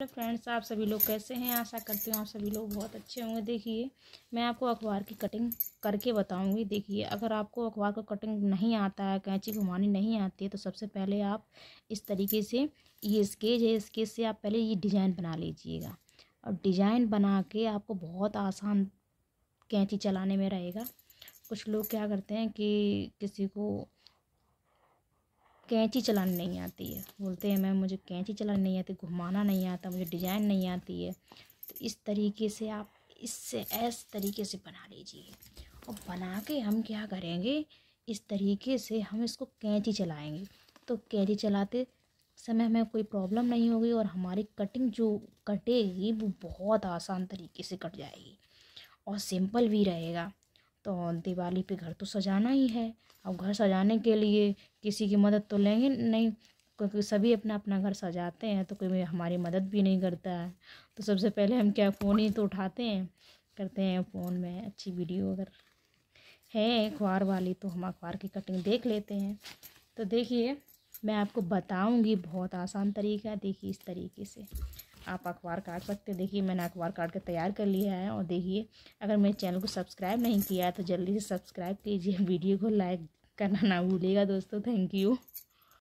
hello friends आप सभी लोग कैसे हैं आशा करती हूँ आप सभी लोग बहुत अच्छे होंगे देखिए मैं आपको अखबार की कटिंग करके बताऊंगी देखिए अगर आपको अखबार का कटिंग नहीं आता है कैंची घुमानी नहीं आती है तो सबसे पहले आप इस तरीके से ये स्केच है स्केच से आप पहले ये डिज़ाइन बना लीजिएगा और डिज़ाइन बना के आपको बहुत आसान कैंची चलाने में रहेगा कुछ लोग क्या करते हैं कि किसी को कैंची चलानी नहीं आती है बोलते हैं मैम मुझे कैंची चलानी नहीं आती घुमाना नहीं आता मुझे डिज़ाइन नहीं आती है तो इस तरीके से आप इससे ऐस तरीके से बना लीजिए और बना के हम क्या करेंगे इस तरीके से हम इसको कैंची चलाएंगे तो कैंची चलाते समय हमें कोई प्रॉब्लम नहीं होगी और हमारी कटिंग जो कटेगी वो बहुत आसान तरीके से कट जाएगी और सिंपल भी रहेगा तो दिवाली पे घर तो सजाना ही है और घर सजाने के लिए किसी की मदद तो लेंगे नहीं क्योंकि सभी अपना अपना घर सजाते हैं तो कोई हमारी मदद भी नहीं करता है तो सबसे पहले हम क्या फ़ोन ही तो उठाते हैं करते हैं फ़ोन में अच्छी वीडियो अगर है अखबार वाली तो हम अखबार की कटिंग देख लेते हैं तो देखिए मैं आपको बताऊंगी बहुत आसान तरीका देखिए इस तरीके से आप अखबार काट सकते हैं देखिए मैंने अखबार काट कर तैयार कर लिया है और देखिए अगर मेरे चैनल को सब्सक्राइब नहीं किया है तो जल्दी से सब्सक्राइब कीजिए वीडियो को लाइक करना ना भूलिएगा दोस्तों थैंक यू